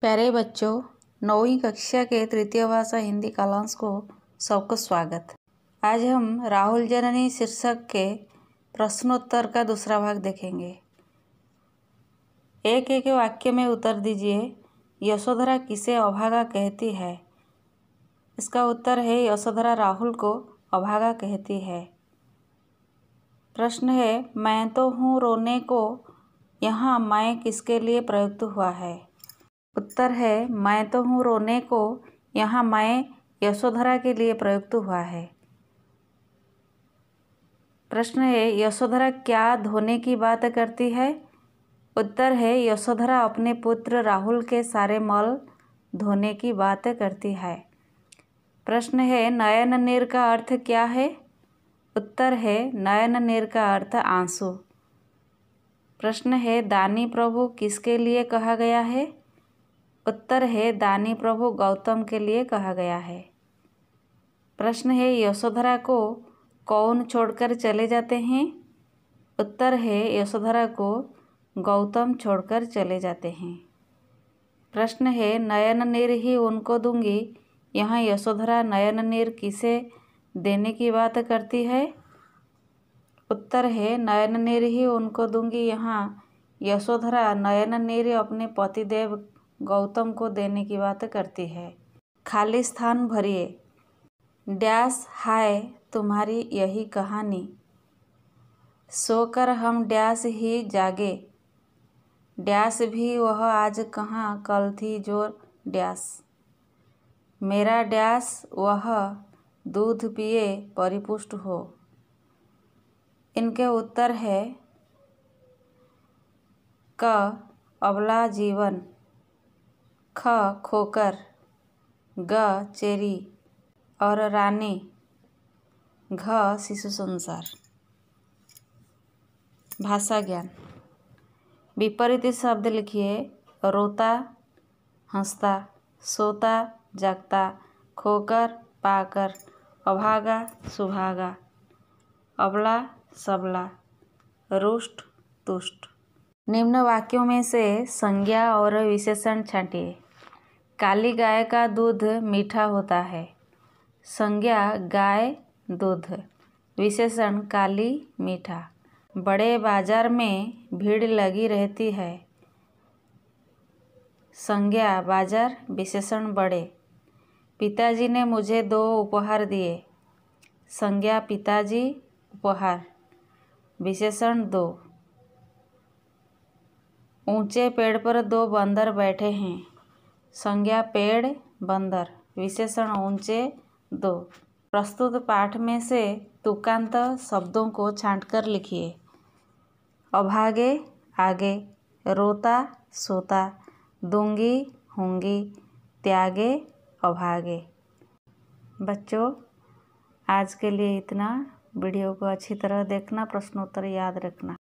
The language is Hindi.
प्यारे बच्चों नौवीं कक्षा के तृतीय भाषा हिंदी कलांश को सबको स्वागत आज हम राहुल जननी शीर्षक के प्रश्नोत्तर का दूसरा भाग देखेंगे एक एक वाक्य में उत्तर दीजिए यशोधरा किसे अभागा कहती है इसका उत्तर है यशोधरा राहुल को अभागा कहती है प्रश्न है मैं तो हूँ रोने को यहाँ मैं किसके लिए प्रयुक्त हुआ है उत्तर है मैं तो हूँ रोने को यहाँ मैं यशोधरा के लिए प्रयुक्त हुआ है प्रश्न है यशोधरा क्या धोने की बात करती है उत्तर है यशोधरा अपने पुत्र राहुल के सारे मल धोने की बात करती है प्रश्न है नयन नेर का अर्थ क्या है उत्तर है नयन नेर का अर्थ आंसू प्रश्न है दानी प्रभु किसके लिए कहा गया है उत्तर है दानी प्रभु गौतम के लिए कहा गया है प्रश्न है यशोधरा को कौन छोड़कर चले जाते हैं उत्तर है यशोधरा को गौतम छोड़कर चले जाते हैं प्रश्न है नयन निर ही उनको दूंगी यहाँ यशोधरा नयन नीर किसे देने की बात करती है उत्तर है नयन नीर ही उनको दूंगी यहाँ यशोधरा नयन नीर अपने पतिदेव गौतम को देने की बात करती है खाली स्थान भरिए डैश हाय तुम्हारी यही कहानी सोकर हम डैश ही जागे डैश भी वह आज कहाँ कल थी जोर डैश मेरा डैश वह दूध पिए परिपुष्ट हो इनके उत्तर है क अबला जीवन ख खोकर ग चेरी और रानी घ शिशु संसार भाषा ज्ञान विपरीत शब्द लिखिए रोता हंसता सोता जगता खोकर पाकर अभागा सुभागा अबला सबला रुष्ट तुष्ट निम्न वाक्यों में से संज्ञा और विशेषण छाटिए काली गाय का दूध मीठा होता है संज्ञा गाय दूध विशेषण काली मीठा बड़े बाजार में भीड़ लगी रहती है संज्ञा बाजार विशेषण बड़े पिताजी ने मुझे दो उपहार दिए संज्ञा पिताजी उपहार विशेषण दो ऊंचे पेड़ पर दो बंदर बैठे हैं संज्ञा पेड़ बंदर विशेषण ऊंचे दो प्रस्तुत पाठ में से तुकांत शब्दों को छांटकर लिखिए अभागे आगे रोता सोता दूंगी होंगी त्यागे अभागे बच्चों आज के लिए इतना वीडियो को अच्छी तरह देखना प्रश्नोत्तर याद रखना